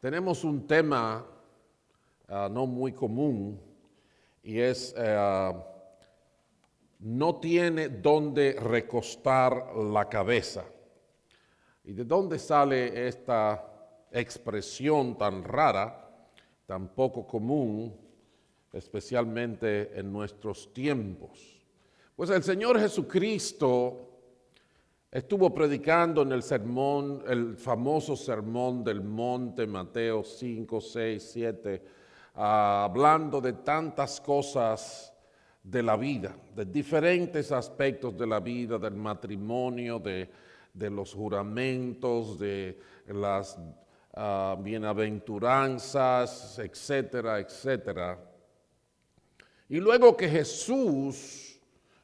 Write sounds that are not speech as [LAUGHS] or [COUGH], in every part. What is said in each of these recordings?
Tenemos un tema ah, no muy común y es eh, no tiene dónde recostar la cabeza. ¿Y de dónde sale esta expresión tan rara, tan poco común, especialmente en nuestros tiempos? Pues el Señor Jesucristo Estuvo predicando en el sermón, el famoso sermón del monte, Mateo 5, 6, 7, hablando de tantas cosas de la vida, de diferentes aspectos de la vida, del matrimonio, de, los juramentos, de las ah, bienaventuranzas, etcétera, etcétera. Y luego que Jesús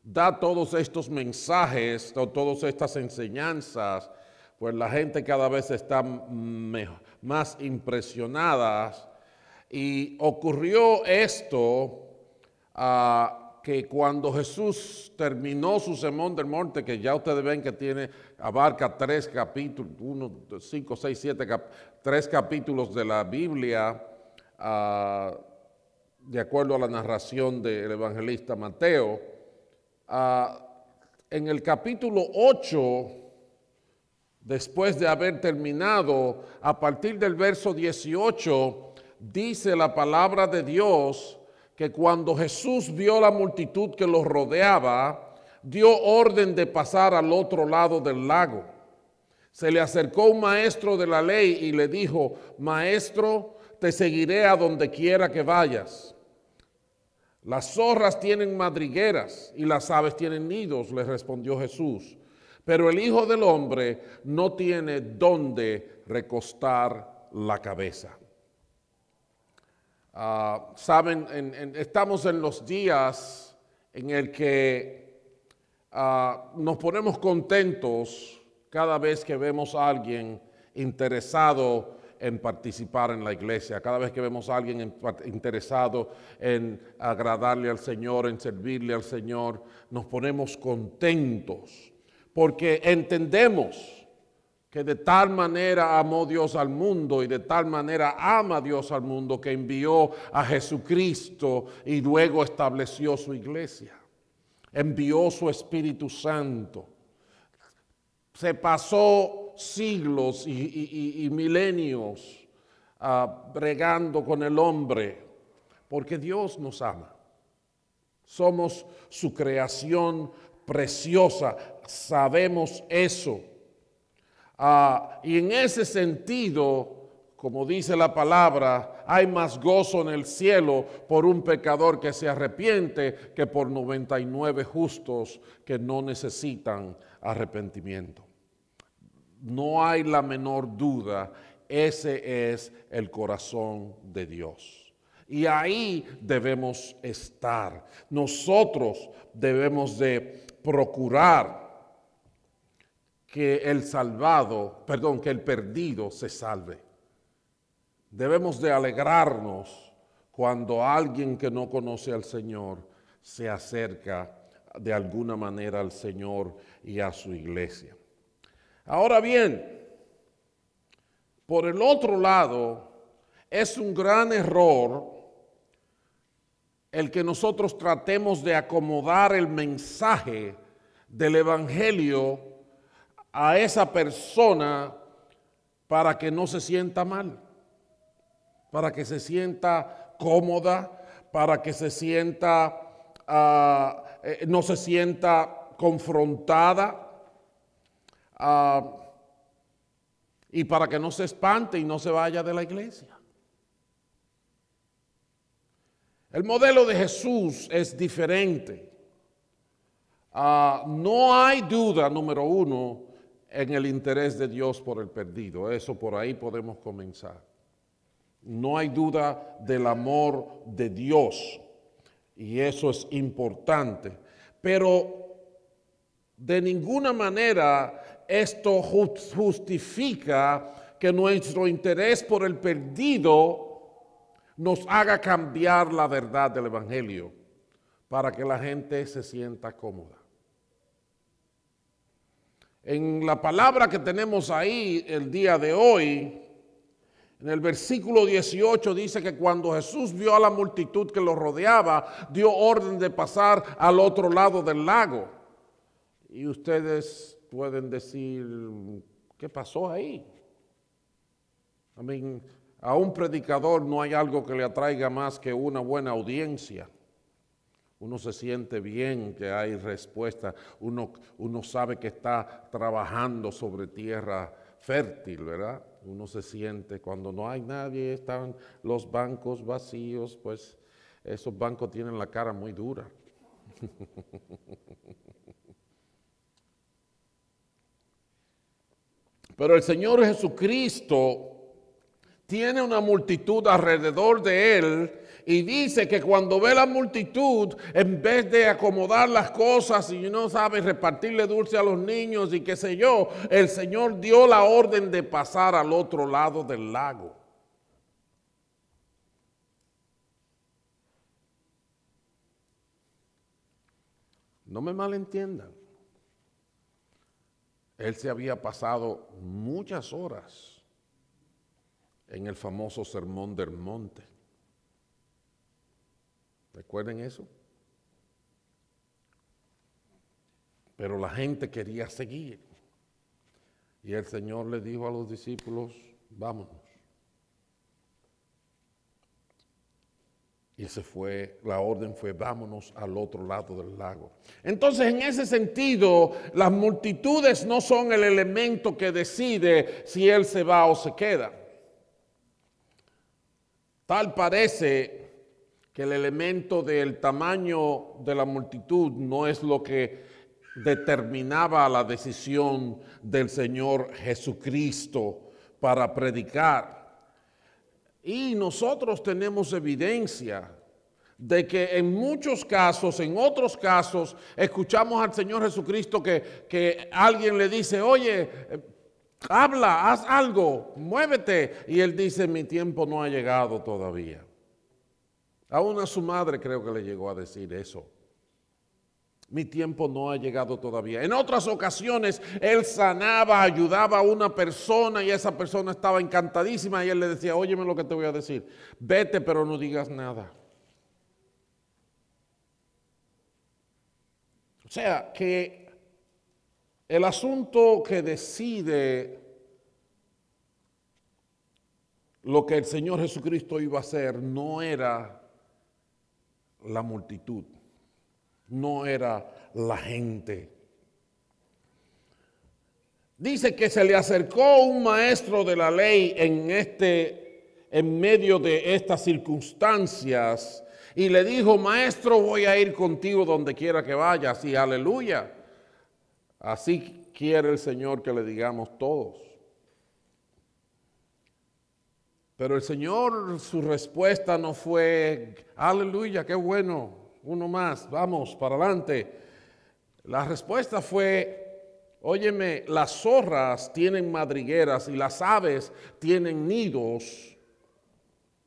da todos estos mensajes, todas estas enseñanzas, pues la gente cada vez está más impresionada. Y ocurrió esto ah, que cuando Jesús terminó su semón del monte, que ya ustedes ven que tiene, abarca tres capítulos, uno, cinco, seis, siete, tres capítulos de la Biblia, ah, de acuerdo a la narración del evangelista Mateo, en el capítulo 8, después de haber terminado, a partir del verso 18, dice la palabra de Dios que cuando Jesús vio la multitud que los rodeaba, dio orden de pasar al otro lado del lago. Se le acercó un maestro de la ley y le dijo, maestro, te seguiré a donde quiera que vayas. Las zorras tienen madrigueras y las aves tienen nidos, le respondió Jesús. Pero el Hijo del Hombre no tiene dónde recostar la cabeza. Ah, saben, estamos en los días en el que ah, nos ponemos contentos cada vez que vemos a alguien interesado en participar en la iglesia. Cada vez que vemos a alguien interesado en agradarle al Señor, en servirle al Señor, nos ponemos contentos porque entendemos que de tal manera amó Dios al mundo y de tal manera ama Dios al mundo que envió a Jesucristo y luego estableció su iglesia. Envió su Espíritu Santo. Se pasó siglos y, milenios ah, bregando con el hombre, porque Dios nos ama. Somos su creación preciosa, sabemos eso. Ah, y en ese sentido, como dice la palabra, hay más gozo en el cielo por un pecador que se arrepiente que por 99 justos que no necesitan arrepentimiento no hay la menor duda, ese es el corazón de Dios. Y ahí debemos estar. Nosotros debemos de procurar que el salvado, perdón, que el perdido se salve. Debemos de alegrarnos cuando alguien que no conoce al Señor se acerca de alguna manera al Señor y a su iglesia. Ahora bien, por el otro lado, es un gran error el que nosotros tratemos de acomodar el mensaje del Evangelio a esa persona para que no se sienta mal, para que se sienta cómoda, para que se sienta, ah, eh, no se sienta confrontada. Ah, y para que no se espante y no se vaya de la iglesia. El modelo de Jesús es diferente. Ah, no hay duda, número uno, en el interés de Dios por el perdido. Eso por ahí podemos comenzar. No hay duda del amor de Dios. Y eso es importante. Pero de ninguna manera esto justifica que nuestro interés por el perdido nos haga cambiar la verdad del Evangelio para que la gente se sienta cómoda. En la palabra que tenemos ahí el día de hoy, en el versículo 18 dice que cuando Jesús vio a la multitud que lo rodeaba, dio orden de pasar al otro lado del lago. Y ustedes pueden decir, ¿qué pasó ahí? a un predicador no hay algo que le atraiga más que una buena audiencia. Uno se siente bien que hay respuesta, uno, uno sabe que está trabajando sobre tierra fértil, ¿verdad? Uno se siente cuando no hay nadie, están los bancos vacíos, pues esos bancos tienen la cara muy dura. [LAUGHS] Pero el Señor Jesucristo tiene una multitud alrededor de él y dice que cuando ve la multitud, en vez de acomodar las cosas y no sabe repartirle dulce a los niños y qué sé yo, el Señor dio la orden de pasar al otro lado del lago. No me malentiendan él se había pasado muchas horas en el famoso Sermón del Monte. ¿Recuerden eso? Pero la gente quería seguir. Y el Señor le dijo a los discípulos, vámonos. Y se fue, la orden fue, vámonos al otro lado del lago. Entonces, en ese sentido, las multitudes no son el elemento que decide si él se va o se queda. Tal parece que el elemento del tamaño de la multitud no es lo que determinaba la decisión del Señor Jesucristo para predicar. Y nosotros tenemos evidencia de que en muchos casos, en otros casos, escuchamos al Señor Jesucristo que, que alguien le dice, oye, habla, haz algo, muévete. Y él dice, mi tiempo no ha llegado todavía. Aún a su madre creo que le llegó a decir eso. Mi tiempo no ha llegado todavía. En otras ocasiones él sanaba, ayudaba a una persona y esa persona estaba encantadísima y él le decía, óyeme lo que te voy a decir, vete pero no digas nada. O sea, que el asunto que decide lo que el Señor Jesucristo iba a hacer no era la multitud no era la gente. Dice que se le acercó un maestro de la ley en este en medio de estas circunstancias y le dijo, "Maestro, voy a ir contigo donde quiera que vayas." Y aleluya. Así quiere el Señor que le digamos todos. Pero el Señor, su respuesta no fue, aleluya, qué bueno, uno más, vamos para adelante. La respuesta fue, óyeme, las zorras tienen madrigueras y las aves tienen nidos,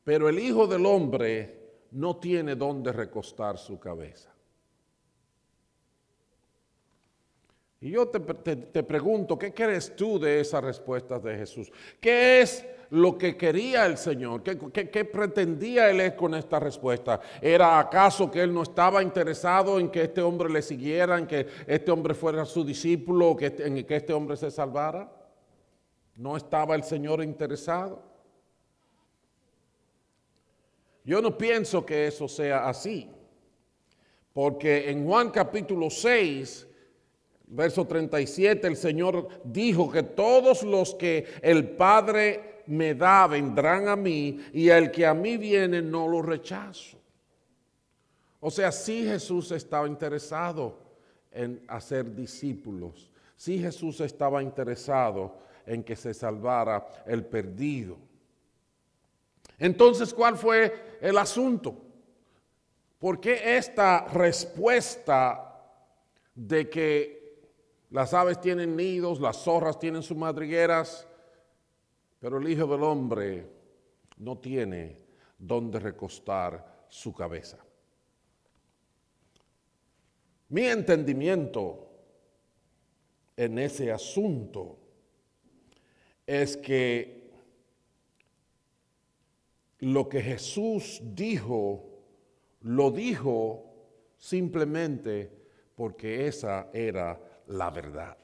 pero el Hijo del Hombre no tiene dónde recostar su cabeza. Y yo te, pregunto, ¿qué crees tú de esas respuestas de Jesús? ¿Qué es lo que quería el Señor, qué, pretendía Él con esta respuesta. ¿Era acaso que Él no estaba interesado en que este hombre le siguiera, en que este hombre fuera su discípulo, que, este, en que este hombre se salvara? ¿No estaba el Señor interesado? Yo no pienso que eso sea así, porque en Juan capítulo 6, verso 37, el Señor dijo que todos los que el Padre me da vendrán a mí y el que a mí viene no lo rechazo. O sea, sí Jesús estaba interesado en hacer discípulos, sí Jesús estaba interesado en que se salvara el perdido. Entonces, ¿cuál fue el asunto? ¿Por qué esta respuesta de que las aves tienen nidos, las zorras tienen sus madrigueras, pero el Hijo del Hombre no tiene donde recostar su cabeza. Mi entendimiento en ese asunto es que lo que Jesús dijo, lo dijo simplemente porque esa era la verdad.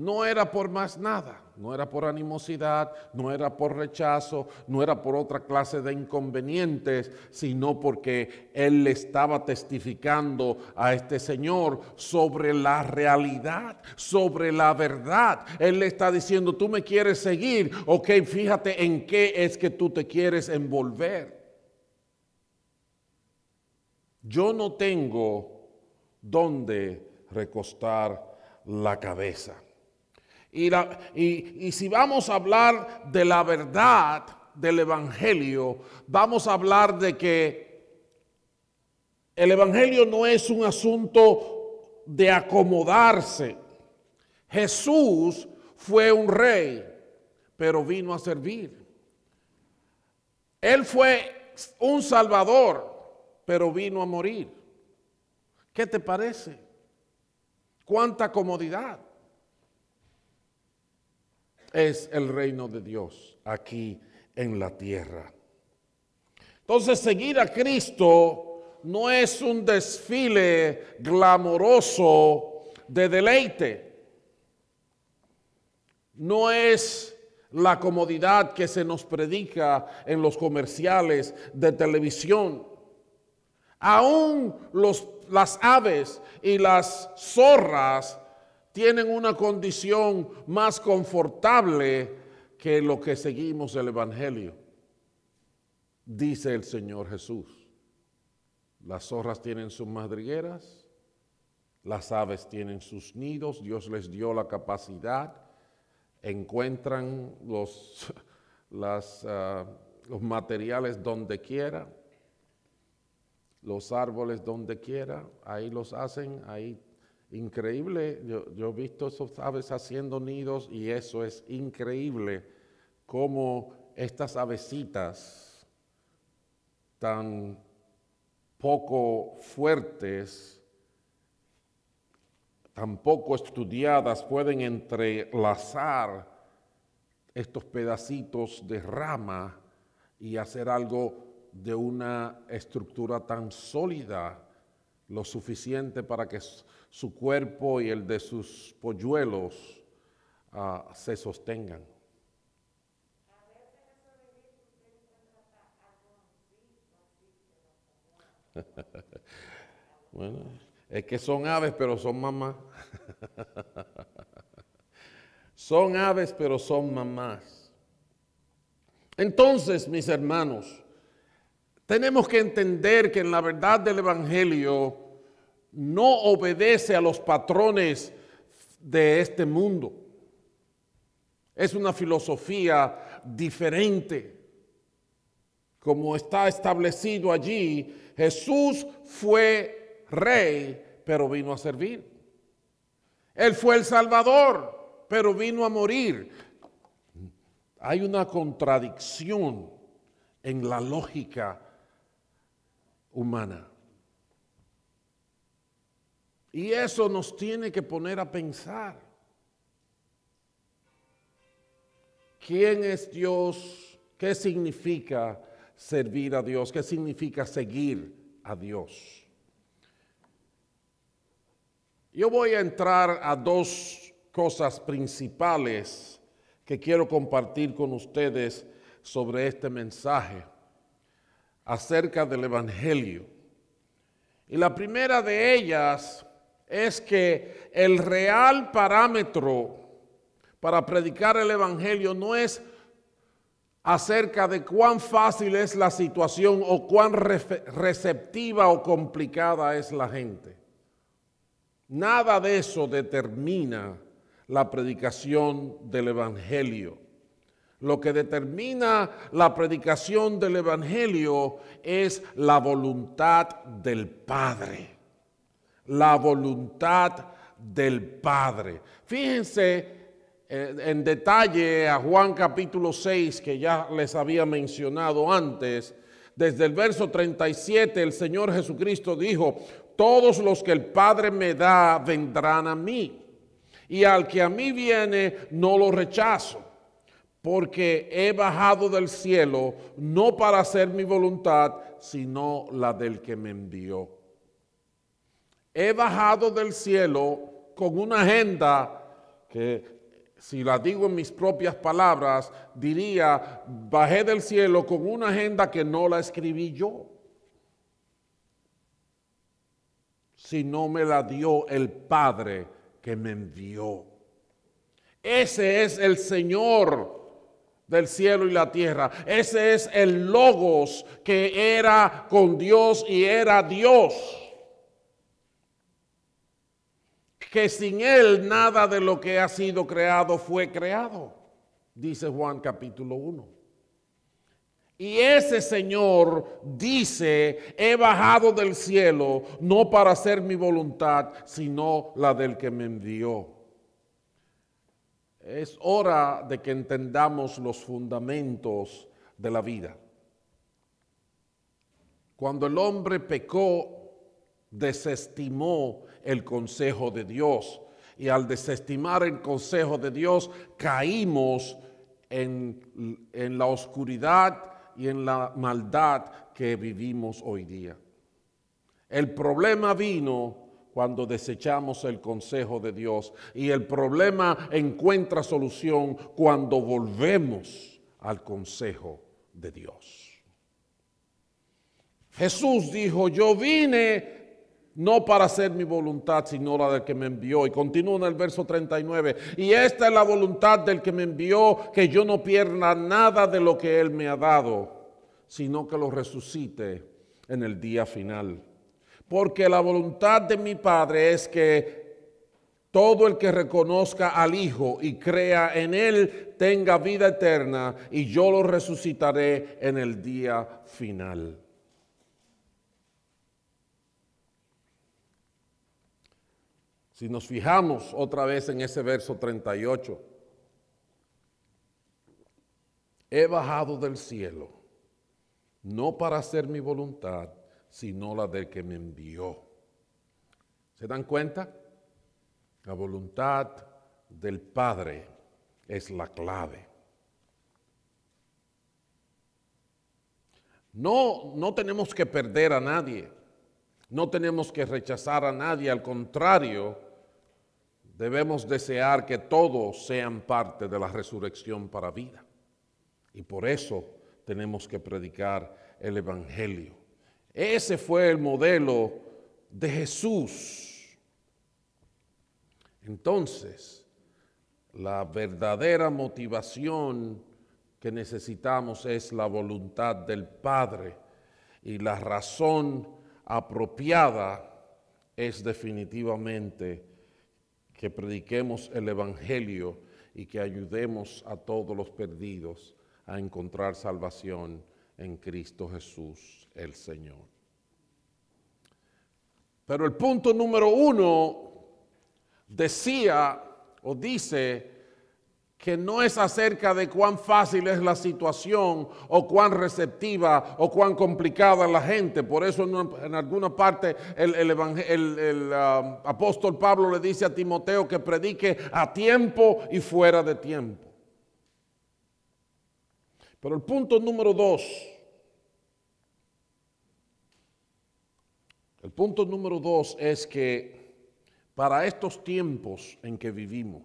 No era por más nada, no era por animosidad, no era por rechazo, no era por otra clase de inconvenientes, sino porque él le estaba testificando a este señor sobre la realidad, sobre la verdad. Él le está diciendo, tú me quieres seguir, ok, fíjate en qué es que tú te quieres envolver. Yo no tengo dónde recostar la cabeza. Y, si vamos a hablar de la verdad del Evangelio, vamos a hablar de que el Evangelio no es un asunto de acomodarse. Jesús fue un rey, pero vino a servir. Él fue un salvador, pero vino a morir. ¿Qué te parece? ¿Cuánta comodidad? es el reino de Dios aquí en la tierra. Entonces seguir a Cristo no es un desfile glamoroso de deleite. No es la comodidad que se nos predica en los comerciales de televisión. Aún las aves y las zorras tienen una condición más confortable que lo que seguimos el Evangelio. Dice el Señor Jesús, las zorras tienen sus madrigueras, las aves tienen sus nidos, Dios les dio la capacidad, encuentran los, las, ah, los materiales donde quiera, los árboles donde quiera, ahí los hacen, ahí Increíble, yo, he visto esas aves haciendo nidos y eso es increíble cómo estas avecitas tan poco fuertes, tan poco estudiadas, pueden entrelazar estos pedacitos de rama y hacer algo de una estructura tan sólida lo suficiente para que su cuerpo y el de sus polluelos ah, se sostengan. [LAUGHS] bueno, es que son aves, pero son mamás. [LAUGHS] son aves, pero son mamás. Entonces, mis hermanos, tenemos que entender que en la verdad del Evangelio no obedece a los patrones de este mundo. Es una filosofía diferente. Como está establecido allí, Jesús fue rey, pero vino a servir. Él fue el Salvador, pero vino a morir. Hay una contradicción en la lógica humana. Y eso nos tiene que poner a pensar. ¿Quién es Dios? ¿Qué significa servir a Dios? ¿Qué significa seguir a Dios? Yo voy a entrar a dos cosas principales que quiero compartir con ustedes sobre este mensaje acerca del Evangelio. Y la primera de ellas es que el real parámetro para predicar el Evangelio no es acerca de cuán fácil es la situación o cuán receptiva o complicada es la gente. Nada de eso determina la predicación del Evangelio. Lo que determina la predicación del Evangelio es la voluntad del Padre. La voluntad del Padre. Fíjense eh, en detalle a Juan capítulo 6, que ya les había mencionado antes. Desde el verso 37 el Señor Jesucristo dijo, todos los que el Padre me da vendrán a mí, y al que a mí viene no lo rechazo porque he bajado del cielo no para hacer mi voluntad, sino la del que me envió. He bajado del cielo con una agenda que, si la digo en mis propias palabras, diría, bajé del cielo con una agenda que no la escribí yo, sino me la dio el Padre que me envió. Ese es el Señor del cielo y la tierra. Ese es el logos que era con Dios y era Dios. Que sin Él nada de lo que ha sido creado fue creado, dice Juan capítulo 1. Y ese Señor dice, he bajado del cielo no para hacer mi voluntad, sino la del que me envió. Es hora de que entendamos los fundamentos de la vida. Cuando el hombre pecó, desestimó el consejo de Dios. Y al desestimar el consejo de Dios, caímos en, la oscuridad y en la maldad que vivimos hoy día. El problema vino cuando desechamos el consejo de Dios. Y el problema encuentra solución cuando volvemos al consejo de Dios. Jesús dijo, yo vine no para hacer mi voluntad, sino la del que me envió. Y continúa en el verso 39. Y esta es la voluntad del que me envió, que yo no pierda nada de lo que él me ha dado, sino que lo resucite en el día final porque la voluntad de mi Padre es que todo el que reconozca al Hijo y crea en Él tenga vida eterna y yo lo resucitaré en el día final. Si nos fijamos otra vez en ese verso 38, he bajado del cielo, no para hacer mi voluntad, sino la del que me envió. ¿Se dan cuenta? La voluntad del Padre es la clave. No, no tenemos que perder a nadie, no tenemos que rechazar a nadie, al contrario, debemos desear que todos sean parte de la resurrección para vida. Y por eso tenemos que predicar el Evangelio. Ese fue el modelo de Jesús. Entonces, la verdadera motivación que necesitamos es la voluntad del Padre y la razón apropiada es definitivamente que prediquemos el Evangelio y que ayudemos a todos los perdidos a encontrar salvación en Cristo Jesús el Señor. Pero el punto número uno decía o dice que no es acerca de cuán fácil es la situación o cuán receptiva o cuán complicada la gente. Por eso en, alguna parte el, um, apóstol Pablo le dice a Timoteo que predique a tiempo y fuera de tiempo. Pero el punto número dos, el punto número dos es que para estos tiempos en que vivimos,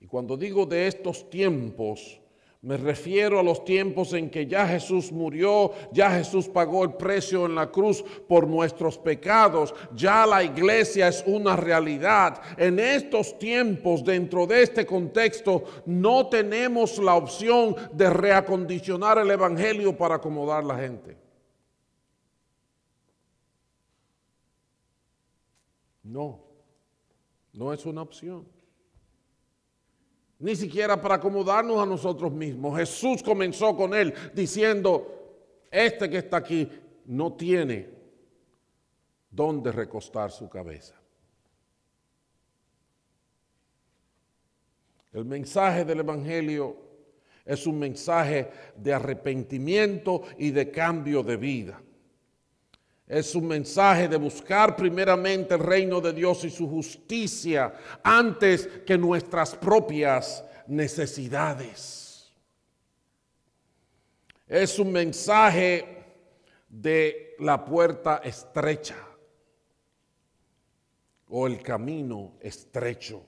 y cuando digo de estos tiempos, me refiero a los tiempos en que ya Jesús murió, ya Jesús pagó el precio en la cruz por nuestros pecados, ya la iglesia es una realidad. En estos tiempos, dentro de este contexto, no tenemos la opción de reacondicionar el Evangelio para acomodar la gente. No, no es una opción ni siquiera para acomodarnos a nosotros mismos. Jesús comenzó con él diciendo, este que está aquí no tiene dónde recostar su cabeza. El mensaje del Evangelio es un mensaje de arrepentimiento y de cambio de vida. Es un mensaje de buscar primeramente el reino de Dios y su justicia antes que nuestras propias necesidades. Es un mensaje de la puerta estrecha o el camino estrecho.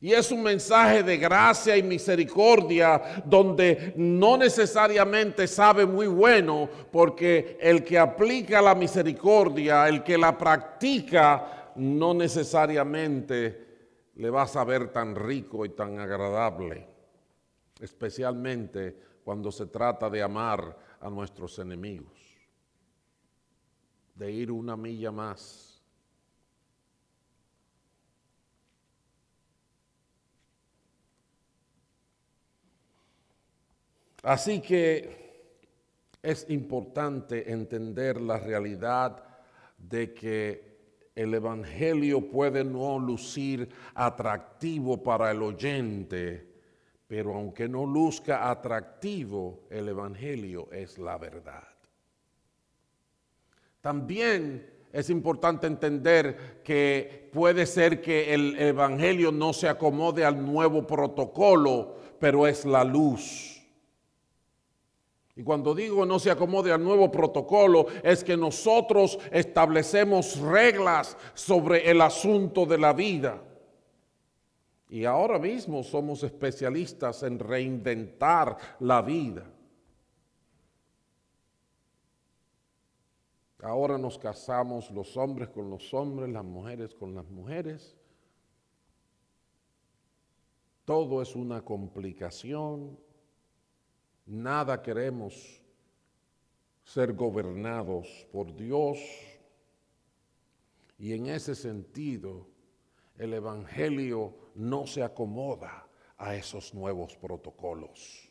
Y es un mensaje de gracia y misericordia donde no necesariamente sabe muy bueno, porque el que aplica la misericordia, el que la practica, no necesariamente le va a saber tan rico y tan agradable, especialmente cuando se trata de amar a nuestros enemigos, de ir una milla más Así que es importante entender la realidad de que el Evangelio puede no lucir atractivo para el oyente, pero aunque no luzca atractivo, el Evangelio es la verdad. También es importante entender que puede ser que el Evangelio no se acomode al nuevo protocolo, pero es la luz y cuando digo no se acomode al nuevo protocolo, es que nosotros establecemos reglas sobre el asunto de la vida. Y ahora mismo somos especialistas en reinventar la vida. Ahora nos casamos los hombres con los hombres, las mujeres con las mujeres. Todo es una complicación, Nada queremos ser gobernados por Dios. Y en ese sentido, el Evangelio no se acomoda a esos nuevos protocolos.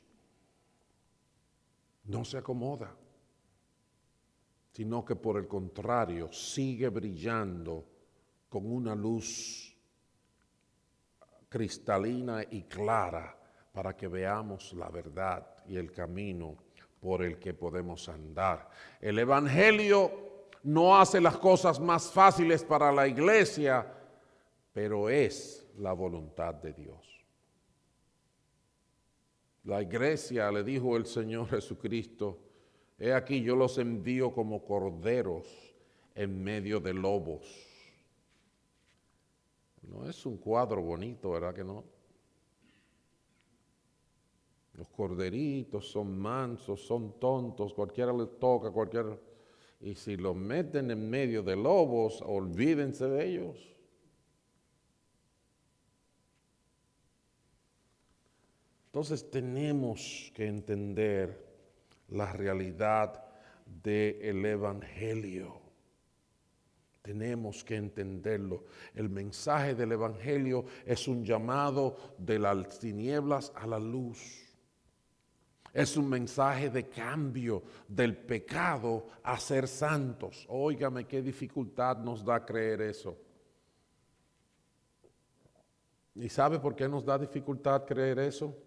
No se acomoda, sino que por el contrario sigue brillando con una luz cristalina y clara para que veamos la verdad y el camino por el que podemos andar. El Evangelio no hace las cosas más fáciles para la iglesia, pero es la voluntad de Dios. La iglesia le dijo el Señor Jesucristo, he aquí yo los envío como corderos en medio de lobos. No es un cuadro bonito, ¿verdad que no? Los corderitos son mansos, son tontos, cualquiera les toca, cualquiera. Y si los meten en medio de lobos, olvídense de ellos. Entonces tenemos que entender la realidad del Evangelio. Tenemos que entenderlo. El mensaje del Evangelio es un llamado de las tinieblas a la luz. Es un mensaje de cambio del pecado a ser santos. Óigame qué dificultad nos da creer eso. ¿Y sabe por qué nos da dificultad creer eso?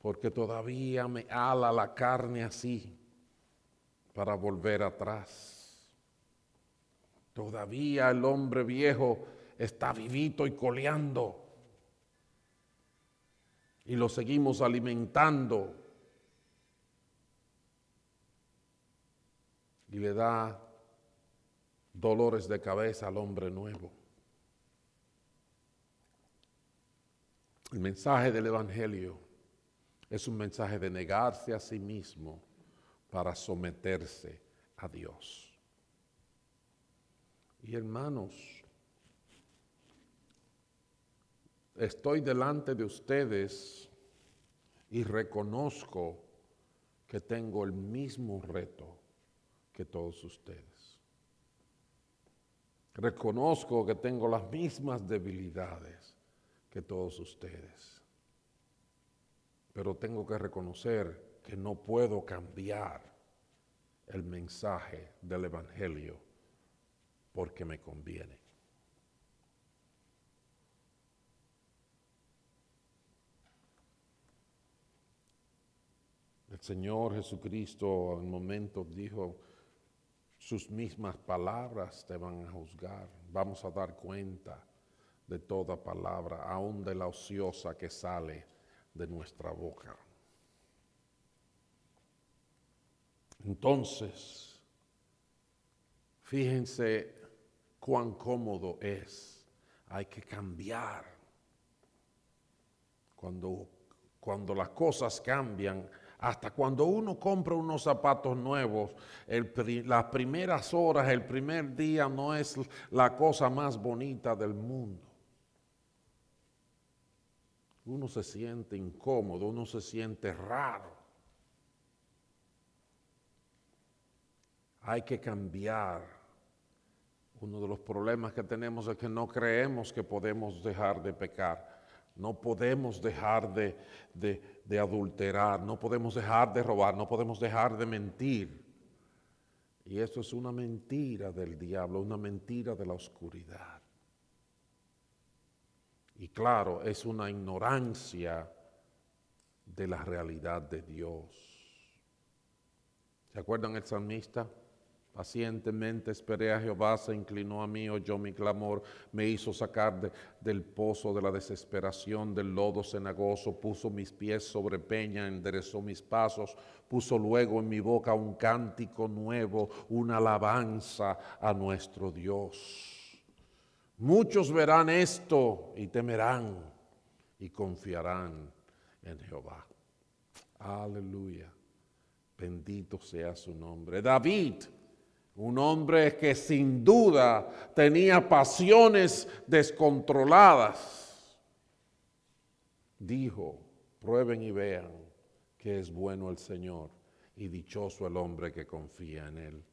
Porque todavía me ala la carne así para volver atrás. Todavía el hombre viejo está vivito y coleando. Y lo seguimos alimentando y le da dolores de cabeza al hombre nuevo. El mensaje del Evangelio es un mensaje de negarse a sí mismo para someterse a Dios. Y hermanos, estoy delante de ustedes y reconozco que tengo el mismo reto todos ustedes. Reconozco que tengo las mismas debilidades que todos ustedes, pero tengo que reconocer que no puedo cambiar el mensaje del Evangelio porque me conviene. El Señor Jesucristo en momento dijo, sus mismas palabras te van a juzgar. Vamos a dar cuenta de toda palabra, aun de la ociosa que sale de nuestra boca. Entonces, fíjense cuán cómodo es. Hay que cambiar. Cuando, cuando las cosas cambian, hasta cuando uno compra unos zapatos nuevos, las primeras horas, el primer día no es la cosa más bonita del mundo. Uno se siente incómodo, uno se siente raro. Hay que cambiar. Uno de los problemas que tenemos es que no creemos que podemos dejar de pecar, no podemos dejar de, de, de adulterar, no podemos dejar de robar, no podemos dejar de mentir. Y eso es una mentira del diablo, una mentira de la oscuridad. Y claro, es una ignorancia de la realidad de Dios. ¿Se acuerdan el salmista? Pacientemente esperé a Jehová, se inclinó a mí, oyó mi clamor, me hizo sacar del pozo de la desesperación, del lodo cenagoso, puso mis pies sobre peña, enderezó mis pasos, puso luego en mi boca un cántico nuevo, una alabanza a nuestro Dios. Muchos verán esto y temerán y confiarán en Jehová. Aleluya. Bendito sea su nombre. David un hombre que sin duda tenía pasiones descontroladas. Dijo, prueben y vean que es bueno el Señor y dichoso el hombre que confía en Él.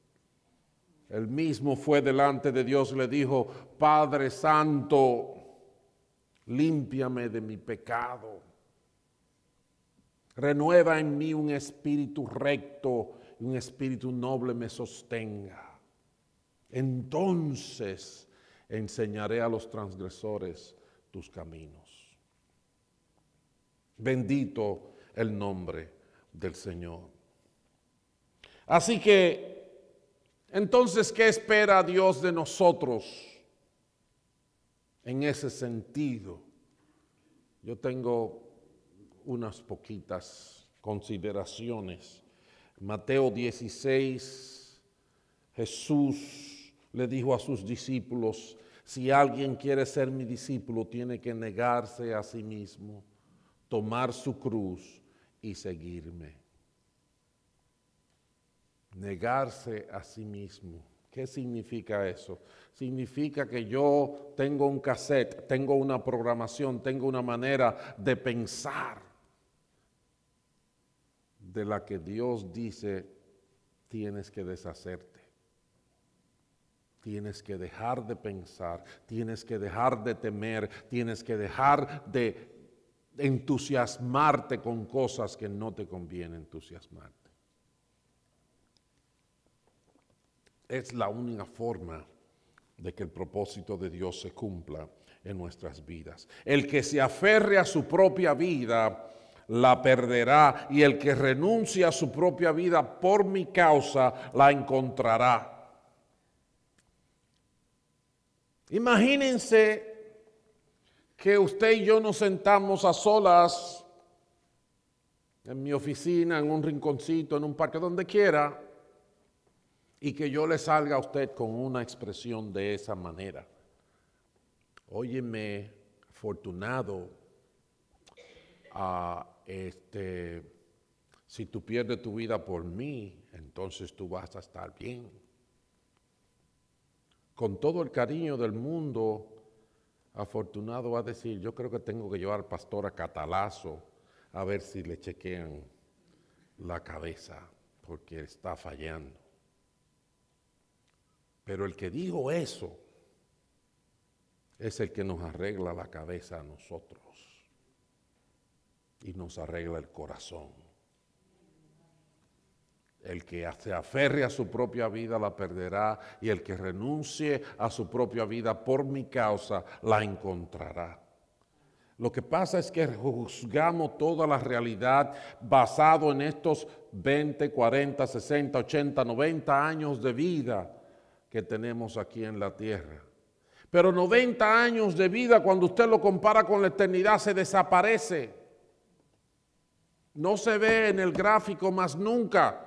El mismo fue delante de Dios y le dijo, Padre Santo, límpiame de mi pecado. Renueva en mí un espíritu recto un espíritu noble me sostenga. Entonces enseñaré a los transgresores tus caminos. Bendito el nombre del Señor. Así que, entonces, ¿qué espera Dios de nosotros en ese sentido? Yo tengo unas poquitas consideraciones Mateo 16, Jesús le dijo a sus discípulos, si alguien quiere ser mi discípulo, tiene que negarse a sí mismo, tomar su cruz y seguirme. Negarse a sí mismo. ¿Qué significa eso? Significa que yo tengo un cassette, tengo una programación, tengo una manera de pensar de la que Dios dice, tienes que deshacerte. Tienes que dejar de pensar, tienes que dejar de temer, tienes que dejar de entusiasmarte con cosas que no te conviene entusiasmarte. Es la única forma de que el propósito de Dios se cumpla en nuestras vidas. El que se aferre a su propia vida la perderá, y el que renuncia a su propia vida por mi causa, la encontrará. Imagínense que usted y yo nos sentamos a solas en mi oficina, en un rinconcito, en un parque, donde quiera, y que yo le salga a usted con una expresión de esa manera. Óyeme, afortunado, a ah, este, si tú pierdes tu vida por mí, entonces tú vas a estar bien. Con todo el cariño del mundo, afortunado va a decir, yo creo que tengo que llevar al pastor a Catalazo a ver si le chequean la cabeza, porque está fallando. Pero el que dijo eso es el que nos arregla la cabeza a nosotros y nos arregla el corazón. El que se aferre a su propia vida la perderá y el que renuncie a su propia vida por mi causa la encontrará. Lo que pasa es que juzgamos toda la realidad basado en estos 20, 40, 60, 80, 90 años de vida que tenemos aquí en la tierra. Pero 90 años de vida, cuando usted lo compara con la eternidad, se desaparece. No se ve en el gráfico más nunca.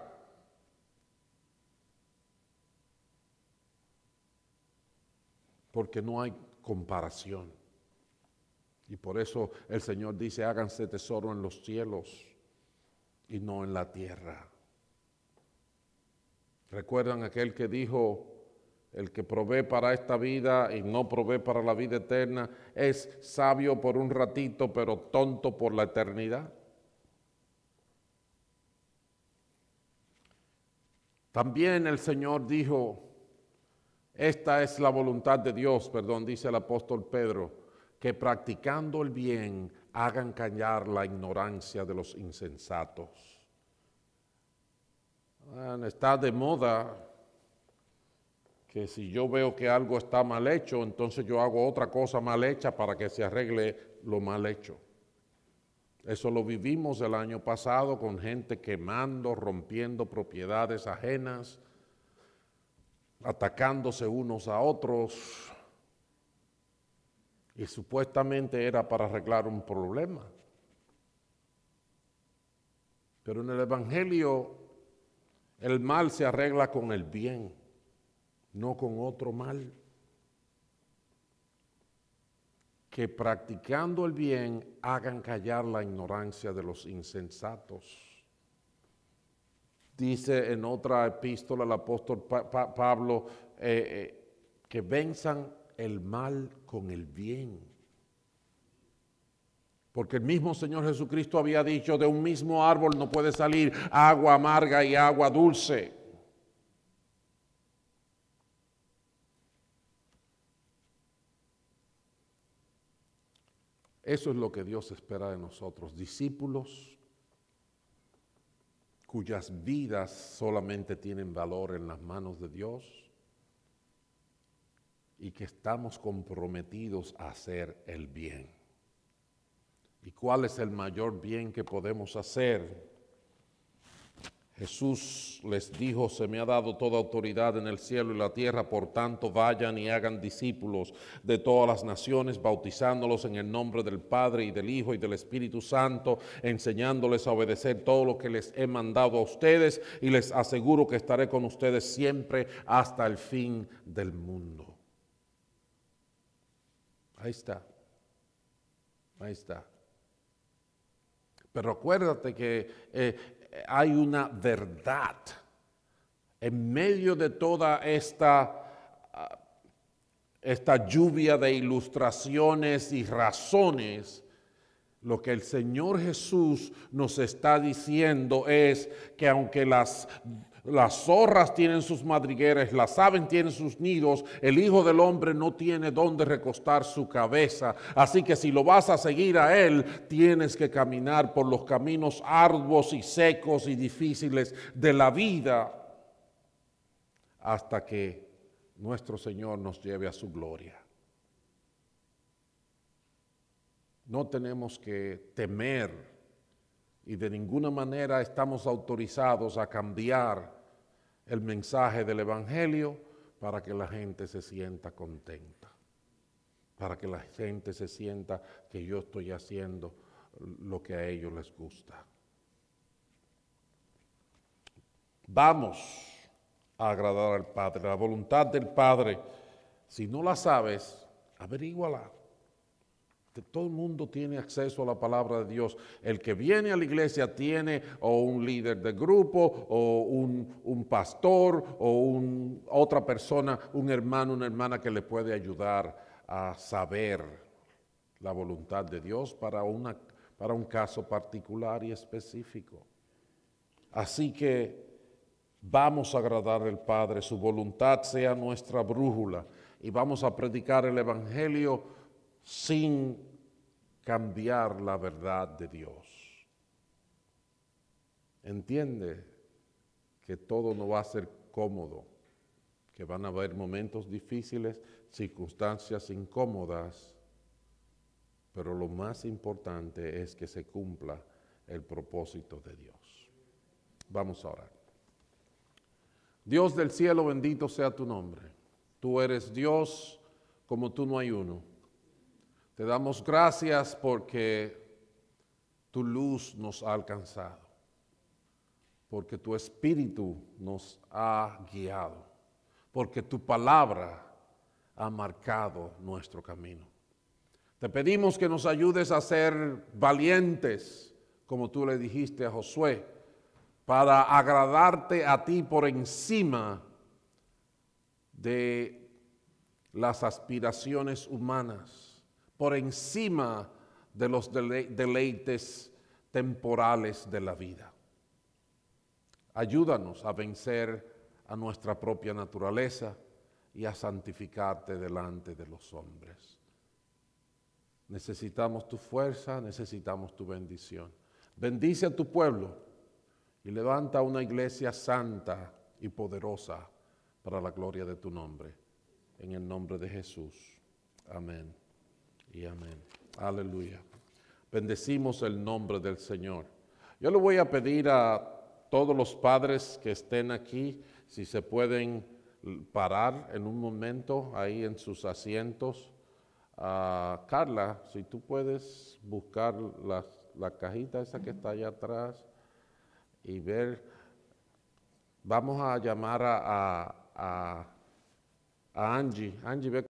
Porque no hay comparación. Y por eso el Señor dice, háganse tesoro en los cielos y no en la tierra. ¿Recuerdan aquel que dijo, el que provee para esta vida y no provee para la vida eterna es sabio por un ratito, pero tonto por la eternidad? También el Señor dijo, esta es la voluntad de Dios, perdón, dice el apóstol Pedro, que practicando el bien hagan callar la ignorancia de los insensatos. Está de moda que si yo veo que algo está mal hecho, entonces yo hago otra cosa mal hecha para que se arregle lo mal hecho. Eso lo vivimos el año pasado con gente quemando, rompiendo propiedades ajenas, atacándose unos a otros. Y supuestamente era para arreglar un problema. Pero en el Evangelio el mal se arregla con el bien, no con otro mal. que practicando el bien hagan callar la ignorancia de los insensatos. Dice en otra epístola el apóstol Pablo eh, eh, que venzan el mal con el bien. Porque el mismo Señor Jesucristo había dicho, de un mismo árbol no puede salir agua amarga y agua dulce. Eso es lo que Dios espera de nosotros, discípulos cuyas vidas solamente tienen valor en las manos de Dios y que estamos comprometidos a hacer el bien. ¿Y cuál es el mayor bien que podemos hacer? Jesús les dijo, se me ha dado toda autoridad en el cielo y la tierra, por tanto vayan y hagan discípulos de todas las naciones, bautizándolos en el nombre del Padre y del Hijo y del Espíritu Santo, enseñándoles a obedecer todo lo que les he mandado a ustedes y les aseguro que estaré con ustedes siempre hasta el fin del mundo. Ahí está, ahí está. Pero acuérdate que... Eh, hay una verdad en medio de toda esta, ah, esta lluvia de ilustraciones y razones lo que el Señor Jesús nos está diciendo es que aunque las, las zorras tienen sus madrigueras, las aves tienen sus nidos, el Hijo del Hombre no tiene dónde recostar su cabeza. Así que si lo vas a seguir a Él, tienes que caminar por los caminos arduos y secos y difíciles de la vida hasta que nuestro Señor nos lleve a su gloria. no tenemos que temer y de ninguna manera estamos autorizados a cambiar el mensaje del Evangelio para que la gente se sienta contenta, para que la gente se sienta que yo estoy haciendo lo que a ellos les gusta. Vamos a agradar al Padre. La voluntad del Padre, si no la sabes, averíguala. Todo el mundo tiene acceso a la palabra de Dios. El que viene a la iglesia tiene o un líder de grupo, o un, pastor, o otra persona, un hermano, una hermana que le puede ayudar a saber la voluntad de Dios para, una, para un caso particular y específico. Así que vamos a agradar al Padre, su voluntad sea nuestra brújula y vamos a predicar el Evangelio sin cambiar la verdad de Dios. Entiende que todo no va a ser cómodo, que van a haber momentos difíciles, circunstancias incómodas, pero lo más importante es que se cumpla el propósito de Dios. Vamos a orar. Dios del cielo, bendito sea tu nombre. Tú eres Dios como tú no hay uno. Te damos gracias porque tu luz nos ha alcanzado, porque tu espíritu nos ha guiado, porque tu palabra ha marcado nuestro camino. Te pedimos que nos ayudes a ser valientes, como tú le dijiste a Josué, para agradarte a ti por encima de las aspiraciones humanas por encima de los deleites temporales de la vida. Ayúdanos a vencer a nuestra propia naturaleza y a santificarte delante de los hombres. Necesitamos tu fuerza, necesitamos tu bendición. Bendice a tu pueblo y levanta una iglesia santa y poderosa para la gloria de tu nombre. En el nombre de Jesús. Amén y amén. Aleluya. Bendecimos el nombre del Señor. Yo le voy a pedir a todos los padres que estén aquí, si se pueden parar en un momento ahí en sus asientos. Carla, si tú puedes buscar la, cajita esa que está allá atrás y ver, vamos a llamar a, a Angie. Angie, ve